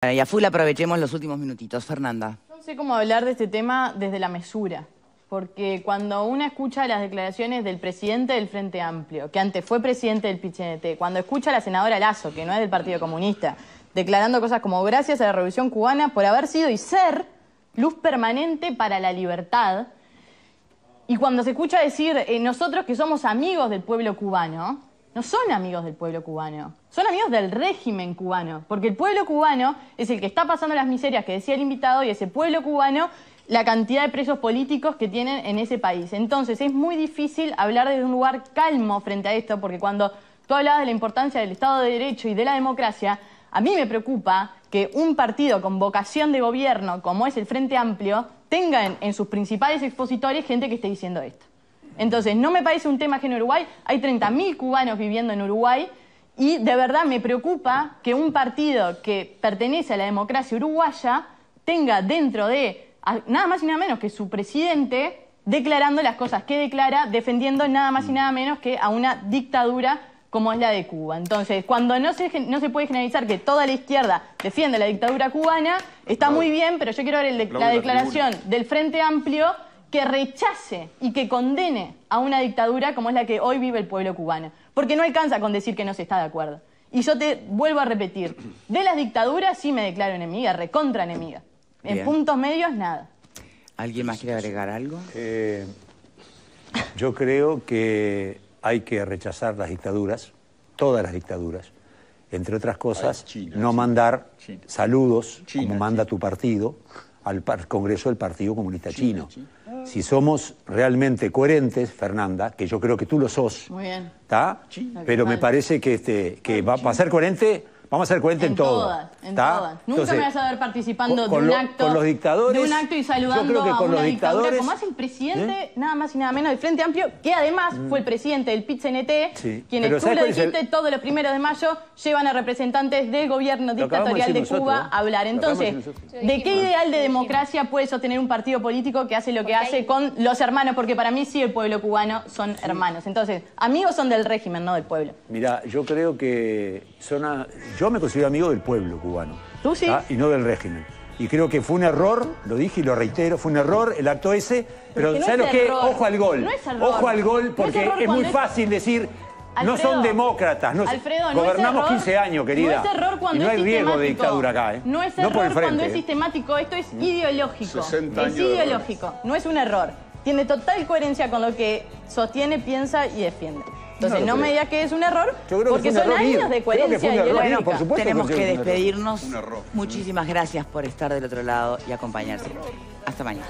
Y a full aprovechemos los últimos minutitos. Fernanda. No sé cómo hablar de este tema desde la mesura, porque cuando uno escucha las declaraciones del presidente del Frente Amplio, que antes fue presidente del Pichinete, cuando escucha a la senadora Lazo, que no es del Partido Comunista, declarando cosas como gracias a la Revolución Cubana por haber sido y ser luz permanente para la libertad, y cuando se escucha decir eh, nosotros que somos amigos del pueblo cubano, no son amigos del pueblo cubano, son amigos del régimen cubano, porque el pueblo cubano es el que está pasando las miserias que decía el invitado y ese pueblo cubano la cantidad de presos políticos que tienen en ese país. Entonces es muy difícil hablar desde un lugar calmo frente a esto, porque cuando tú hablabas de la importancia del Estado de Derecho y de la democracia, a mí me preocupa que un partido con vocación de gobierno como es el Frente Amplio tenga en, en sus principales expositores gente que esté diciendo esto. Entonces, no me parece un tema que en Uruguay, hay 30.000 cubanos viviendo en Uruguay y de verdad me preocupa que un partido que pertenece a la democracia uruguaya tenga dentro de nada más y nada menos que su presidente declarando las cosas que declara, defendiendo nada más y nada menos que a una dictadura como es la de Cuba. Entonces, cuando no se, no se puede generalizar que toda la izquierda defiende la dictadura cubana, está muy bien, pero yo quiero ver la declaración del Frente Amplio que rechace y que condene a una dictadura como es la que hoy vive el pueblo cubano. Porque no alcanza con decir que no se está de acuerdo. Y yo te vuelvo a repetir, de las dictaduras sí me declaro enemiga, recontra enemiga. En puntos medios, nada. ¿Alguien más quiere agregar algo? Eh, yo creo que hay que rechazar las dictaduras, todas las dictaduras. Entre otras cosas, no mandar saludos como manda tu partido al Congreso del Partido Comunista Chino. Si somos realmente coherentes, Fernanda, que yo creo que tú lo sos, ¿está? Pero me parece que, este, que va a ser coherente Vamos a hacer cuenta en, todo. en Nunca me vas a ver participando de un acto. Con los dictadores. De un acto y saludando a una los dictadores, como más el presidente, ¿eh? nada más y nada menos, del Frente Amplio, que además mm. fue el presidente del pit quien sí. quienes tú lo todos los primeros de mayo llevan a representantes del gobierno dictatorial de, Cuba ¿eh? a hablar. Entonces, ¿de qué ideal de democracia puede sostener un partido político que hace lo que hace con los hermanos? Porque para mí sí el pueblo cubano son hermanos. Entonces, amigos son del régimen, no del pueblo. Mira, yo creo que son... A yo me considero amigo del pueblo cubano. ¿Tú sí? ¿Ah? Y no del régimen. Y creo que fue un error, lo dije y lo reitero, fue un error el acto ese. Pero, ¿sabes lo que? Ojo al gol. Ojo al gol porque es, muy fácil decir. no son demócratas, no, gobernamos 15 años, querida. No es error cuando no hay es riesgo de dictadura acá, ¿eh? No es error cuando es sistemático, esto es ¿Mm? ideológico. es ideológico, no es un error. Tiene total coherencia con lo que sostiene, piensa y defiende. Entonces, no, me digas que es un error, porque son años de coherencia. Y bueno, tenemos que, despedirnos. Muchísimas gracias por estar del otro lado y acompañarse. Hasta mañana.